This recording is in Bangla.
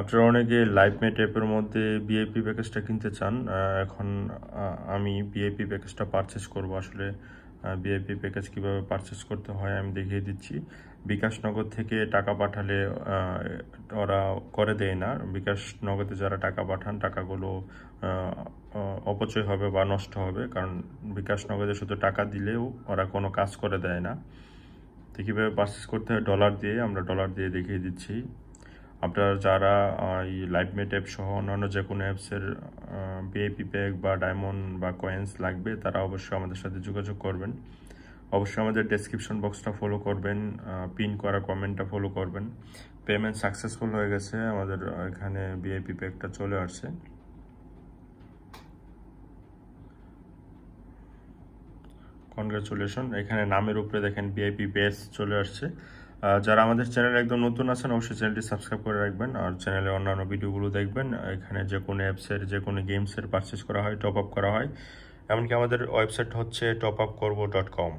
আপনারা অনেকে লাইভ মে অ্যাপের মধ্যে বিআইপি প্যাকেজটা কিনতে চান এখন আমি বিআইপি প্যাকেজটা পারচেস করব আসলে বিআইপি প্যাকেজ কিভাবে পারচেস করতে হয় আমি দেখিয়ে দিচ্ছি বিকাশনগর থেকে টাকা পাঠালে ওরা করে দেয় না বিকাশনগরে যারা টাকা পাঠান টাকাগুলো অপচয় হবে বা নষ্ট হবে কারণ বিকাশনগরে শুধু টাকা দিলেও ওরা কোনো কাজ করে দেয় না তো কীভাবে পারচেস করতে হয় ডলার দিয়ে আমরা ডলার দিয়ে দেখিয়ে দিচ্ছি আপনারা যারা এই মেট অ্যাপ সহ অন্যান্য যে কোনো অ্যাপসের ভিআইপি প্যাক বা ডায়মন্ড বা কয়েন্স লাগবে তারা অবশ্যই আমাদের সাথে যোগাযোগ করবেন অবশ্যই আমাদের ডেসক্রিপশন বক্সটা ফলো করবেন পিন করা কমেন্টটা ফলো করবেন পেমেন্ট সাকসেসফুল হয়ে গেছে আমাদের এখানে ভিআইপি প্যাকটা চলে আসছে কনগ্রাচুলেশন এখানে নামের উপরে দেখেন ভিআইপি বেস চলে আসছে যারা আমাদের চ্যানেলে একদম নতুন আছেন অবশ্যই চ্যানেলটি সাবস্ক্রাইব করে রাখবেন আর চ্যানেলে অন্যান্য ভিডিওগুলো দেখবেন এখানে যে কোনো অ্যাপসের যে কোনো গেমসের পারচেস করা হয় টপ আপ করা হয় এমনকি আমাদের ওয়েবসাইট হচ্ছে টপ আপ করবো ডট কম